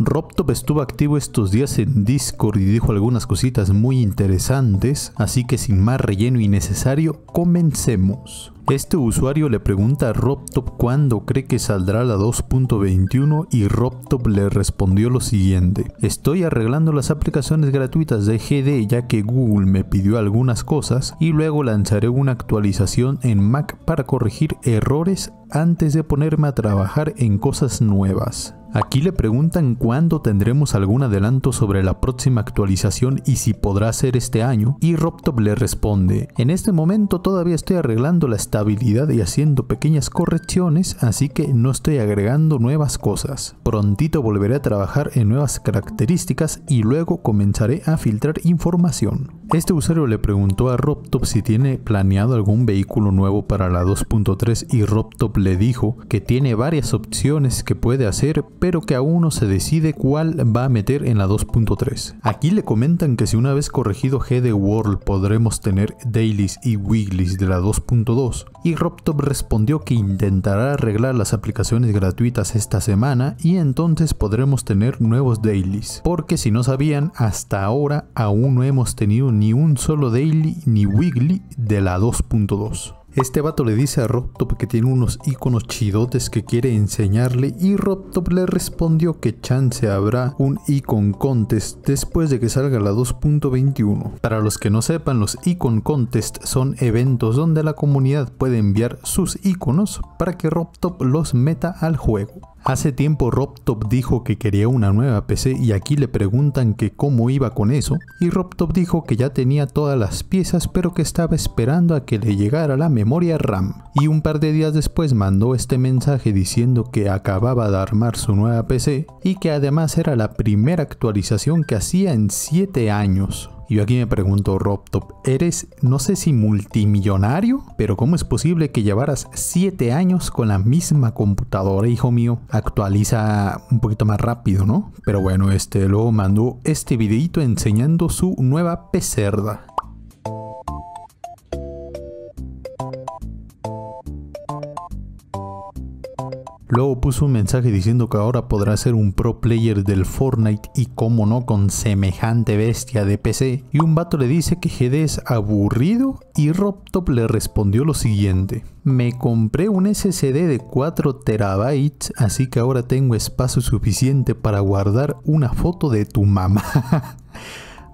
RobTop estuvo activo estos días en Discord y dijo algunas cositas muy interesantes, así que sin más relleno innecesario, comencemos. Este usuario le pregunta a RobTop cuándo cree que saldrá la 2.21 y RobTop le respondió lo siguiente. Estoy arreglando las aplicaciones gratuitas de GD ya que Google me pidió algunas cosas y luego lanzaré una actualización en Mac para corregir errores antes de ponerme a trabajar en cosas nuevas. Aquí le preguntan cuándo tendremos algún adelanto sobre la próxima actualización y si podrá ser este año, y Robtop le responde, en este momento todavía estoy arreglando la estabilidad y haciendo pequeñas correcciones, así que no estoy agregando nuevas cosas. Prontito volveré a trabajar en nuevas características y luego comenzaré a filtrar información. Este usuario le preguntó a RobTop si tiene planeado algún vehículo nuevo para la 2.3 y RobTop le dijo que tiene varias opciones que puede hacer pero que aún no se decide cuál va a meter en la 2.3. Aquí le comentan que si una vez corregido G de World podremos tener dailies y weeklies de la 2.2 y RobTop respondió que intentará arreglar las aplicaciones gratuitas esta semana y entonces podremos tener nuevos dailies porque si no sabían hasta ahora aún no hemos tenido ni un solo daily ni weekly de la 2.2. Este vato le dice a Robtop que tiene unos iconos chidotes que quiere enseñarle y Robtop le respondió que chance habrá un icon contest después de que salga la 2.21. Para los que no sepan, los icon contest son eventos donde la comunidad puede enviar sus iconos para que Robtop los meta al juego. Hace tiempo RobTop dijo que quería una nueva PC y aquí le preguntan que cómo iba con eso y RobTop dijo que ya tenía todas las piezas pero que estaba esperando a que le llegara la memoria RAM y un par de días después mandó este mensaje diciendo que acababa de armar su nueva PC y que además era la primera actualización que hacía en 7 años. Y yo aquí me pregunto, RobTop, eres no sé si multimillonario, pero ¿cómo es posible que llevaras 7 años con la misma computadora, hijo mío? Actualiza un poquito más rápido, ¿no? Pero bueno, este luego mandó este videito enseñando su nueva pecerda. Luego puso un mensaje diciendo que ahora podrá ser un pro player del Fortnite y como no con semejante bestia de PC. Y un vato le dice que GD es aburrido y Robtop le respondió lo siguiente. Me compré un SSD de 4 terabytes, así que ahora tengo espacio suficiente para guardar una foto de tu mamá.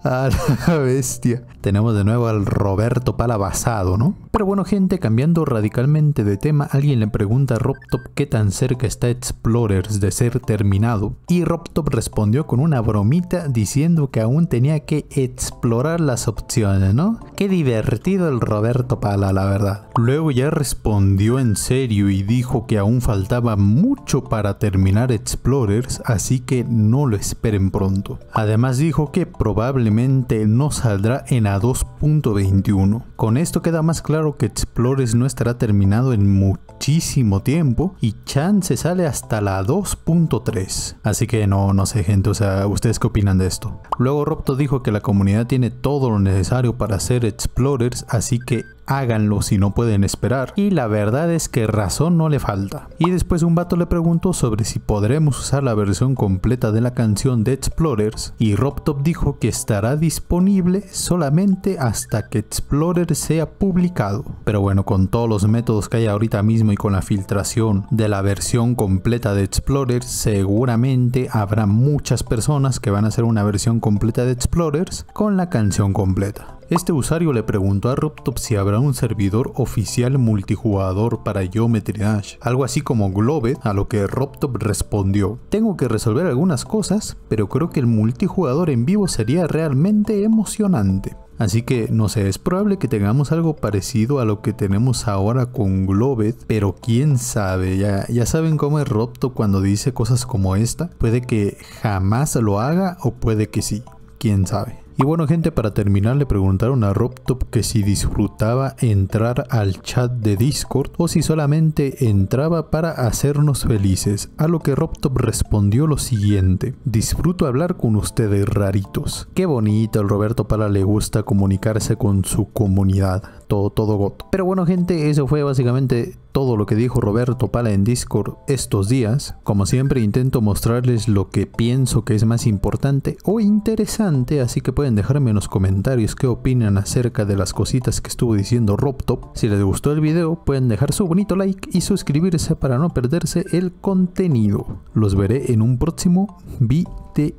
A la bestia tenemos de nuevo al Roberto Palabasado, ¿no? Pero bueno, gente, cambiando radicalmente de tema, alguien le pregunta a RobTop qué tan cerca está Explorers de ser terminado. Y RobTop respondió con una bromita diciendo que aún tenía que explorar las opciones, ¿no? Qué divertido el Roberto Pala, la verdad. Luego ya respondió en serio y dijo que aún faltaba mucho para terminar Explorers, así que no lo esperen pronto. Además dijo que probablemente no saldrá en 2.21. Con esto queda más claro que Explores no estará terminado en mucho muchísimo tiempo y se sale hasta la 2.3. Así que no, no sé gente, o sea, ¿ustedes qué opinan de esto? Luego Robtop dijo que la comunidad tiene todo lo necesario para hacer explorers, así que háganlo si no pueden esperar. Y la verdad es que razón no le falta. Y después un vato le preguntó sobre si podremos usar la versión completa de la canción de Explorers y RobTop dijo que estará disponible solamente hasta que Explorer sea publicado. Pero bueno, con todos los métodos que hay ahorita mismo y con la filtración de la versión completa de Explorers, seguramente habrá muchas personas que van a hacer una versión completa de Explorers con la canción completa. Este usuario le preguntó a RobTop si habrá un servidor oficial multijugador para Geometry Dash, algo así como Globe, a lo que RobTop respondió, tengo que resolver algunas cosas, pero creo que el multijugador en vivo sería realmente emocionante. Así que no sé, es probable que tengamos algo parecido a lo que tenemos ahora con Globet, pero quién sabe, ya, ya saben cómo es Ropto cuando dice cosas como esta. Puede que jamás lo haga o puede que sí, quién sabe. Y bueno gente, para terminar le preguntaron a RobTop que si disfrutaba entrar al chat de Discord o si solamente entraba para hacernos felices, a lo que RobTop respondió lo siguiente, disfruto hablar con ustedes raritos. Qué bonito, el Roberto para le gusta comunicarse con su comunidad todo, todo goto. Pero bueno gente, eso fue básicamente todo lo que dijo Roberto Pala en Discord estos días. Como siempre intento mostrarles lo que pienso que es más importante o interesante, así que pueden dejarme en los comentarios qué opinan acerca de las cositas que estuvo diciendo RobTop. Si les gustó el video, pueden dejar su bonito like y suscribirse para no perderse el contenido. Los veré en un próximo video.